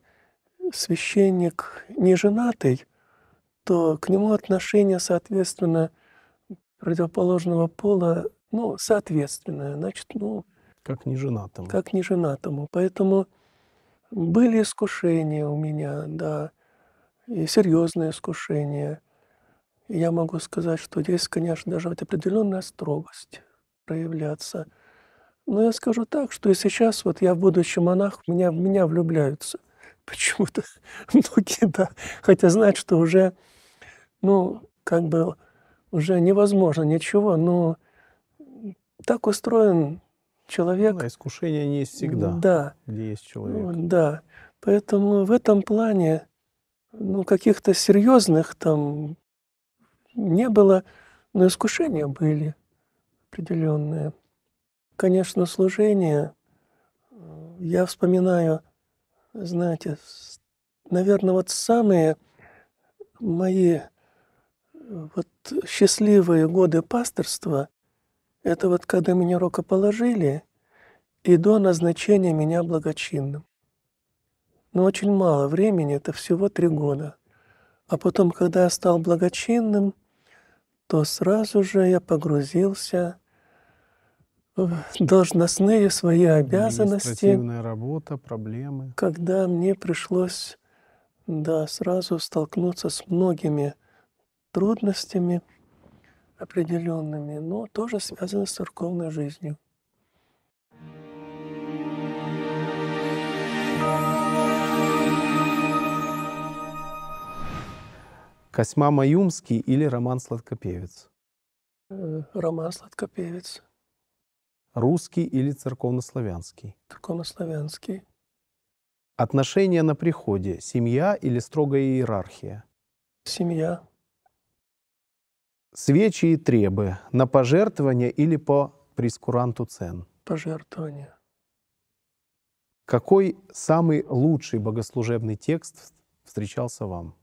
священник не женатый, то к нему отношения, соответственно, противоположного пола, ну, соответственное, значит, ну... Как не женатому, Как не женатому, Поэтому были искушения у меня, да, и серьезные искушения. я могу сказать, что здесь, конечно, даже вот определенная строгость проявляться. Но я скажу так, что и сейчас, вот я, будучи монах, меня, в меня влюбляются. (laughs) Почему-то (laughs) многие, да, хотя знают, что уже, ну, как бы уже невозможно ничего, но так устроен человек... Да, искушение не есть всегда, да, где есть человек. Да, поэтому в этом плане ну, каких-то серьезных там не было, но искушения были определенные. Конечно, служение, э, я вспоминаю, знаете, наверное, вот самые мои э, вот счастливые годы пасторства это вот когда меня рукоположили, и до назначения меня благочинным. Но очень мало времени, это всего три года. А потом, когда я стал благочинным, то сразу же я погрузился в должностные свои обязанности. работа, проблемы. Когда мне пришлось, да, сразу столкнуться с многими трудностями – определенными, но тоже связаны с церковной жизнью. Косьма Маюмский или Роман Сладкопевец? Э, роман Сладкопевец. Русский или церковнославянский? Церковнославянский. Отношения на приходе – семья или строгая иерархия? Семья. Свечи и требы на пожертвование или по прескуранту цен? Пожертвование. Какой самый лучший богослужебный текст встречался вам?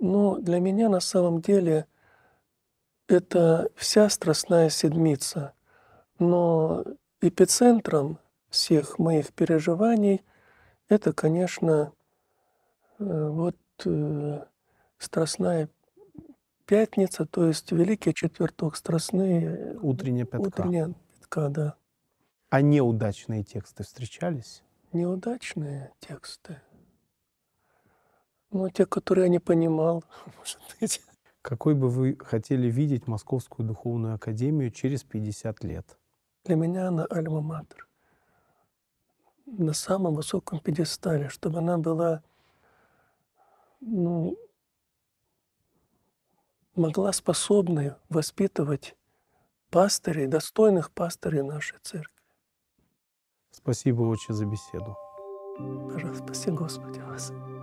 Ну, для меня на самом деле это вся Страстная Седмица. Но эпицентром всех моих переживаний это, конечно, э, вот э, Страстная пятница, то есть Великий Четверток, Страстные. Э, утренняя пятка. Утренняя пятка, да. А неудачные тексты встречались? Неудачные тексты? Ну, те, которые я не понимал, (laughs) может быть. Какой бы вы хотели видеть Московскую Духовную Академию через 50 лет? Для меня она альма-матер. На самом высоком пьедестале, чтобы она была ну, могла способны воспитывать пастырей, достойных пастырей нашей церкви. Спасибо, Отче, за беседу. Пожалуйста, спаси Господи вас.